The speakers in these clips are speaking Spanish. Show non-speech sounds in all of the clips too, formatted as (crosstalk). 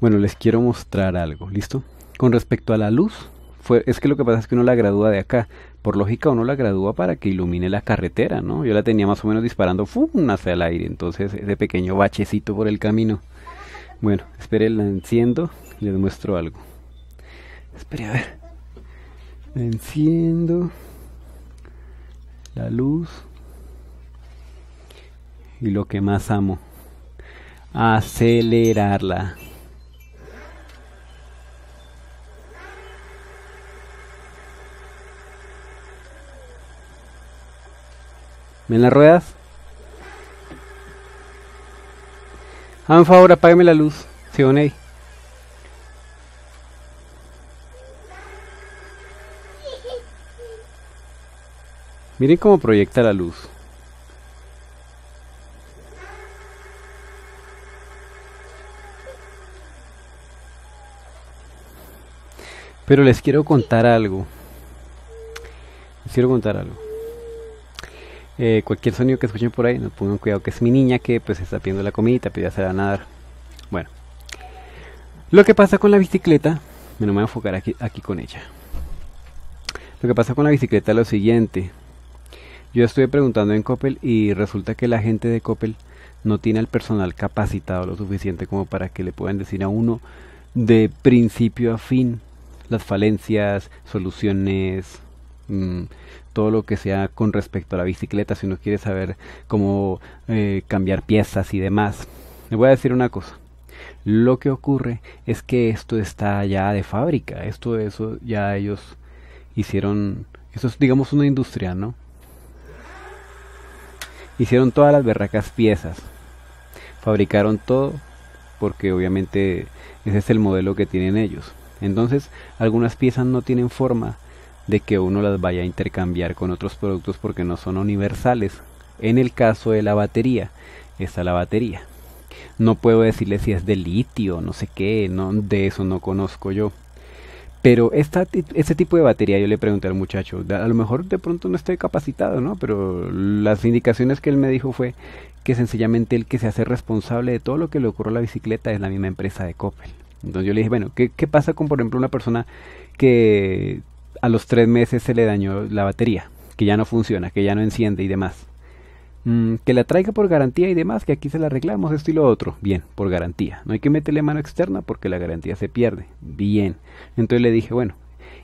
Bueno, les quiero mostrar algo, ¿listo? Con respecto a la luz, fue, es que lo que pasa es que uno la gradúa de acá. Por lógica, uno la gradúa para que ilumine la carretera, ¿no? Yo la tenía más o menos disparando ¡fum! hacia el aire, entonces ese pequeño bachecito por el camino. Bueno, espere, la enciendo y les muestro algo. Espere, a ver. La enciendo la luz y lo que más amo, acelerarla. ¿Ven las ruedas? hagan favor, apágueme la luz, Sionei. Miren cómo proyecta la luz. Pero les quiero contar algo. Les quiero contar algo. Eh, cualquier sonido que escuchen por ahí, no pongan cuidado que es mi niña que pues está pidiendo la comidita, pero ya se va a nadar Bueno. Lo que pasa con la bicicleta, no me voy a enfocar aquí, aquí con ella. Lo que pasa con la bicicleta es lo siguiente. Yo estuve preguntando en Coppel y resulta que la gente de Coppel no tiene el personal capacitado lo suficiente como para que le puedan decir a uno de principio a fin las falencias, soluciones, mm, todo lo que sea con respecto a la bicicleta, si uno quiere saber cómo eh, cambiar piezas y demás. Le voy a decir una cosa. Lo que ocurre es que esto está ya de fábrica, esto eso ya ellos hicieron, eso es digamos una industria, ¿no? Hicieron todas las berracas piezas, fabricaron todo porque obviamente ese es el modelo que tienen ellos. Entonces, algunas piezas no tienen forma de que uno las vaya a intercambiar con otros productos porque no son universales. En el caso de la batería, está la batería. No puedo decirle si es de litio, no sé qué, de eso no conozco yo. Pero esta, este tipo de batería, yo le pregunté al muchacho, a lo mejor de pronto no estoy capacitado, ¿no? Pero las indicaciones que él me dijo fue que sencillamente el que se hace responsable de todo lo que le ocurre a la bicicleta es la misma empresa de Coppel. Entonces yo le dije, bueno, ¿qué, qué pasa con, por ejemplo, una persona que a los tres meses se le dañó la batería, que ya no funciona, que ya no enciende y demás. Mm, que la traiga por garantía y demás, que aquí se la arreglamos, esto y lo otro. Bien, por garantía. No hay que meterle mano externa porque la garantía se pierde. Bien. Entonces le dije, bueno,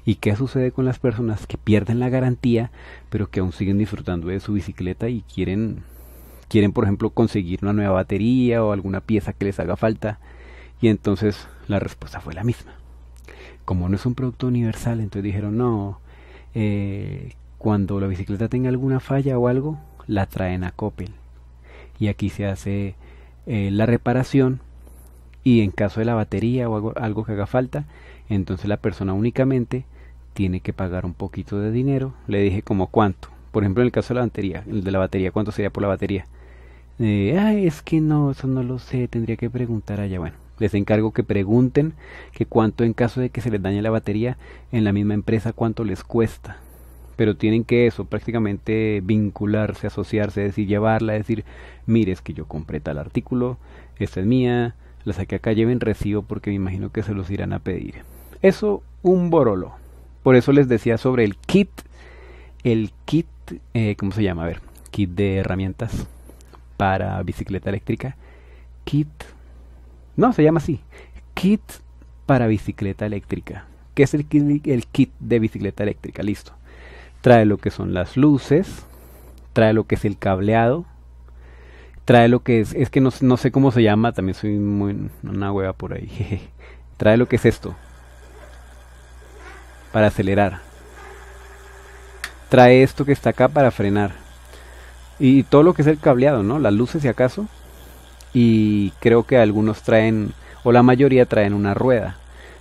¿y qué sucede con las personas que pierden la garantía, pero que aún siguen disfrutando de su bicicleta y quieren, quieren por ejemplo, conseguir una nueva batería o alguna pieza que les haga falta? Y entonces la respuesta fue la misma como no es un producto universal, entonces dijeron, no, eh, cuando la bicicleta tenga alguna falla o algo, la traen a Coppel. Y aquí se hace eh, la reparación y en caso de la batería o algo, que haga falta, entonces la persona únicamente tiene que pagar un poquito de dinero. Le dije como cuánto. Por ejemplo, en el caso de la batería, de la batería, ¿cuánto sería por la batería? Eh, es que no, eso no lo sé, tendría que preguntar allá. Bueno, les encargo que pregunten que cuánto en caso de que se les dañe la batería en la misma empresa, cuánto les cuesta. Pero tienen que eso, prácticamente vincularse, asociarse, decir, llevarla, decir, mire, es que yo compré tal artículo, esta es mía, la saqué acá, lleven recibo porque me imagino que se los irán a pedir. Eso, un borolo. Por eso les decía sobre el kit, el kit, eh, ¿cómo se llama? A ver, kit de herramientas para bicicleta eléctrica, kit no, se llama así. Kit para bicicleta eléctrica. ¿Qué es el kit, el kit de bicicleta eléctrica? Listo. Trae lo que son las luces, trae lo que es el cableado, trae lo que es, es que no, no sé cómo se llama, también soy muy una hueva por ahí. (laughs) trae lo que es esto. Para acelerar. Trae esto que está acá para frenar. Y todo lo que es el cableado, ¿no? Las luces si acaso y creo que algunos traen, o la mayoría traen una rueda,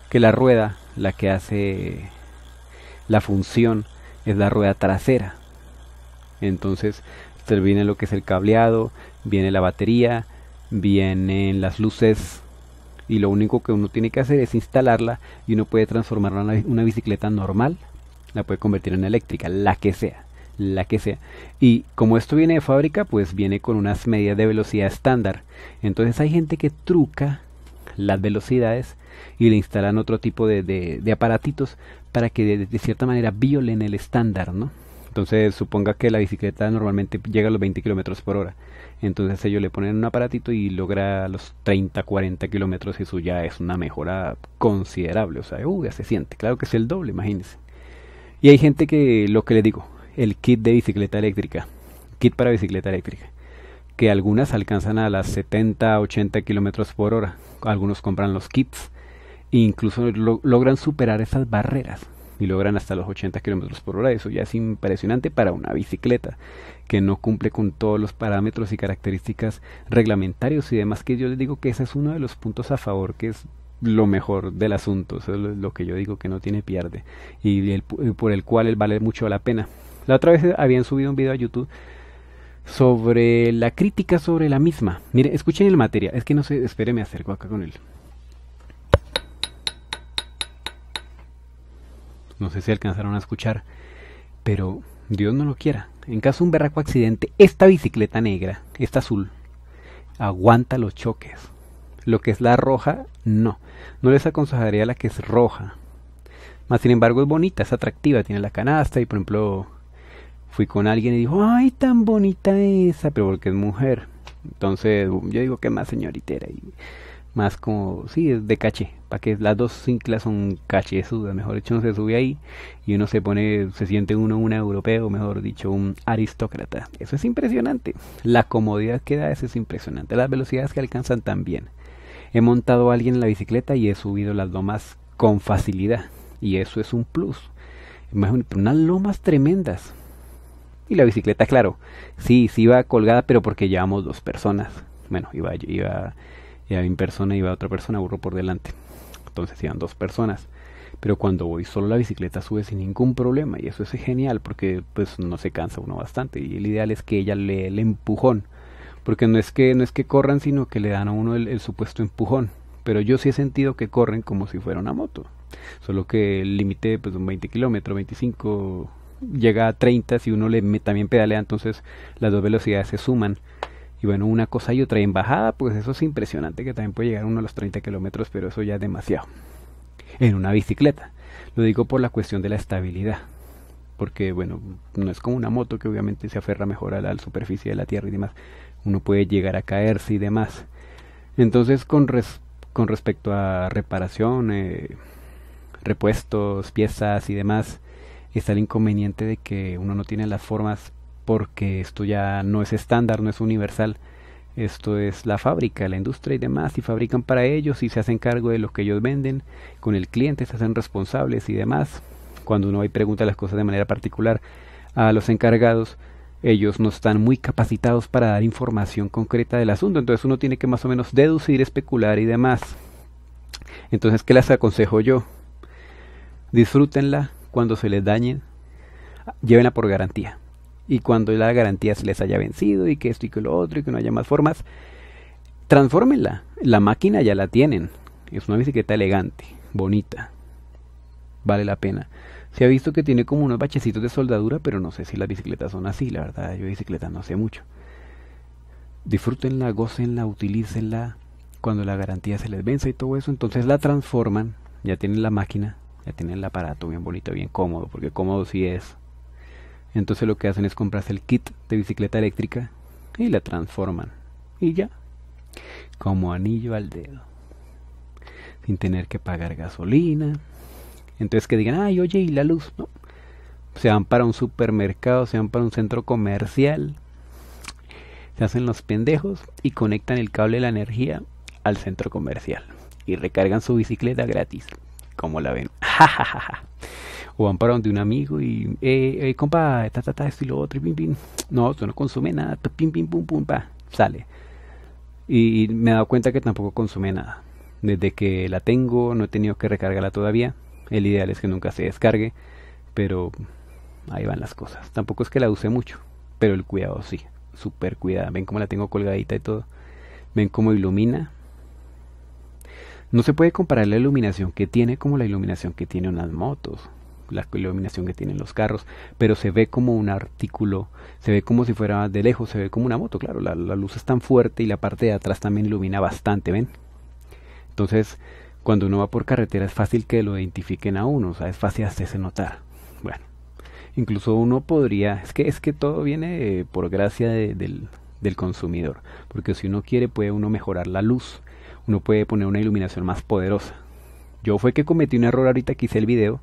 que la rueda, la que hace la función, es la rueda trasera. Entonces viene lo que es el cableado, viene la batería, vienen las luces y lo único que uno tiene que hacer es instalarla y uno puede transformarla en una bicicleta normal, la puede convertir en eléctrica, la que sea la que sea. Y como esto viene de fábrica, pues viene con unas medidas de velocidad estándar. Entonces hay gente que truca las velocidades y le instalan otro tipo de, aparatitos para que de, cierta manera violen el estándar, ¿no? Entonces suponga que la bicicleta normalmente llega a los 20 kilómetros por hora. Entonces ellos le ponen un aparatito y logra los 30, 40 kilómetros y eso ya es una mejora considerable. O sea, uh, ya se siente. Claro que es el doble, imagínense. Y hay gente que, lo que le digo, el kit de bicicleta eléctrica, kit para bicicleta eléctrica, que algunas alcanzan a las 70, 80 kilómetros por hora. Algunos compran los kits e incluso logran superar esas barreras y logran hasta los 80 kilómetros por hora. Eso ya es impresionante para una bicicleta que no cumple con todos los parámetros y características reglamentarios y demás. Que yo les digo que ese es uno de los puntos a favor que es lo mejor del asunto. Eso es lo que yo digo que no tiene pierde y por el cual él vale mucho la pena. La otra vez habían subido un video a YouTube sobre la crítica sobre la misma. Mire, escuchen el material. Es que no sé, espere, me acerco acá con él. No sé si alcanzaron a escuchar, pero Dios no lo quiera. En caso de un berraco accidente, esta bicicleta negra, esta azul, aguanta los choques. Lo que es la roja, no. No les aconsejaría la que es roja. Más sin embargo es bonita, es atractiva, tiene la canasta y por ejemplo fui con alguien y dijo, ay, tan bonita esa, pero porque es mujer. Entonces, yo digo que más señoritera y más como, sí, es de caché, para que las dos cinclas son cachésudas mejor dicho, uno se sube ahí y uno se pone, se siente uno un europeo, mejor dicho, un aristócrata. Eso es impresionante. La comodidad que da eso es impresionante, las velocidades que alcanzan también. He montado a alguien en la bicicleta y he subido las lomas con facilidad y eso es un plus. Imagínate, unas lomas tremendas, y la bicicleta, claro, sí, sí iba colgada, pero porque llevamos dos personas. Bueno, iba, iba, iba en persona, iba otra persona, burro por delante. Entonces iban dos personas. Pero cuando voy solo la bicicleta sube sin ningún problema y eso es genial porque pues no se cansa uno bastante y el ideal es que ella le el empujón porque no es que no es que corran sino que le dan a uno el, supuesto empujón pero yo sí he sentido que corren como si fuera una moto solo que el límite pues un 20 kilómetros 25 llega a 30 si uno le también pedalea, entonces las dos velocidades se suman. Y bueno, una cosa y otra en bajada, pues eso es impresionante, que también puede llegar uno a los 30 kilómetros, pero eso ya es demasiado. En una bicicleta. Lo digo por la cuestión de la estabilidad. Porque, bueno, no es como una moto que obviamente se aferra mejor a la, superficie de la tierra y demás. Uno puede llegar a caerse y demás. Entonces, con, res, con respecto a reparación, eh, repuestos, piezas y demás, está el inconveniente de que uno no tiene las formas porque esto ya no es estándar, no es universal. Esto es la fábrica, la industria y demás, y fabrican para ellos y se hacen cargo de lo que ellos venden, con el cliente se hacen responsables y demás. Cuando uno ahí pregunta las cosas de manera particular a los encargados, ellos no están muy capacitados para dar información concreta del asunto, entonces uno tiene que más o menos deducir, especular y demás. Entonces, ¿qué les aconsejo yo? Disfrútenla, cuando se les dañen, llévenla por garantía. Y cuando la garantía se les haya vencido y que esto y que lo otro y que no haya más formas, transfórmenla. La máquina ya la tienen. Es una bicicleta elegante, bonita. Vale la pena. Se ha visto que tiene como unos bachecitos de soldadura, pero no sé si las bicicletas son así, la verdad. Yo bicicleta no sé mucho. Disfrútenla, gocenla, utilícenla. Cuando la garantía se les vence y todo eso, entonces la transforman. Ya tienen la máquina, ya tienen el aparato bien bonito, bien cómodo, porque cómodo sí es. Entonces lo que hacen es comprarse el kit de bicicleta eléctrica y la transforman. Y ya. Como anillo al dedo. Sin tener que pagar gasolina. Entonces que digan, ay, oye, y la luz, ¿no? Se van para un supermercado, se van para un centro comercial. Se hacen los pendejos y conectan el cable de la energía al centro comercial. Y recargan su bicicleta gratis como la ven? (laughs) o van para donde un amigo y, eh, eh, compa, ta, ta, esto lo otro, No, no consume nada, pum, sale. Y, me he dado cuenta que tampoco consume nada. Desde que la tengo, no he tenido que recargarla todavía. El ideal es que nunca se descargue, pero ahí van las cosas. Tampoco es que la use mucho, pero el cuidado sí, súper cuidado, Ven cómo la tengo colgadita y todo. Ven cómo ilumina. No se puede comparar la iluminación que tiene como la iluminación que tiene unas motos, la iluminación que tienen los carros, pero se ve como un artículo, se ve como si fuera de lejos, se ve como una moto, claro, la, luz es tan fuerte y la parte de atrás también ilumina bastante, ¿ven? Entonces, cuando uno va por carretera es fácil que lo identifiquen a uno, o sea, es fácil hacerse notar. Bueno, incluso uno podría, es que, es que todo viene eh, por gracia del, del consumidor, porque si uno quiere puede uno mejorar la luz, uno puede poner una iluminación más poderosa. Yo fue que cometí un error ahorita que hice el video,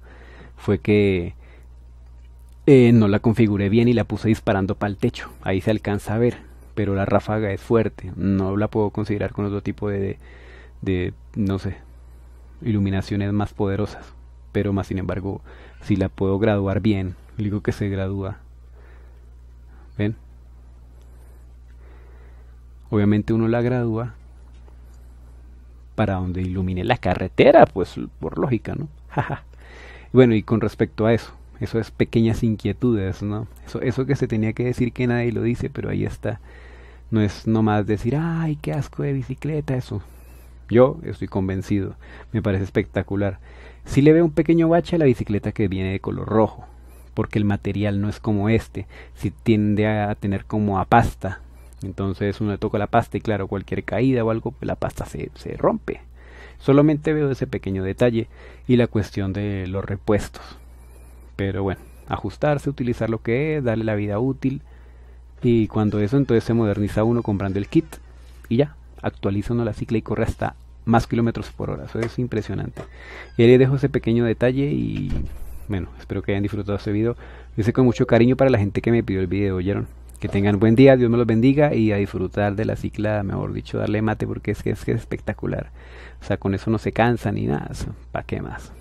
fue que eh, no la configure bien y la puse disparando para el techo. Ahí se alcanza a ver, pero la ráfaga es fuerte. No la puedo considerar con otro tipo de, de, de no sé, iluminaciones más poderosas. Pero más sin embargo, si la puedo graduar bien, digo que se gradúa. ¿Ven? Obviamente uno la gradúa para donde ilumine la carretera, pues por lógica, ¿no? (laughs) bueno, y con respecto a eso, eso es pequeñas inquietudes, ¿no? Eso, eso que se tenía que decir que nadie lo dice, pero ahí está. No es nomás decir, ay, qué asco de bicicleta, eso. Yo estoy convencido, me parece espectacular. Si le veo un pequeño bache a la bicicleta que viene de color rojo, porque el material no es como este, si tiende a tener como a pasta, entonces uno le toca la pasta y claro, cualquier caída o algo, pues la pasta se, rompe. Solamente veo ese pequeño detalle y la cuestión de los repuestos. Pero bueno, ajustarse, utilizar lo que es, darle la vida útil. Y cuando eso entonces se moderniza uno comprando el kit y ya, actualiza uno la cicla y corre hasta más kilómetros por hora. Eso es impresionante. Y ahí dejo ese pequeño detalle y bueno, espero que hayan disfrutado ese video. Dice con mucho cariño para la gente que me pidió el video, ¿oyeron? Que tengan buen día, Dios me los bendiga y a disfrutar de la cicla, mejor dicho, darle mate porque es es, espectacular. O sea, con eso no se cansa ni nada, ¿para qué más?